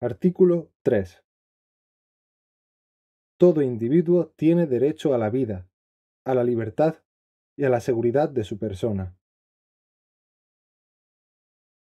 Artículo 3. Todo individuo tiene derecho a la vida, a la libertad y a la seguridad de su persona.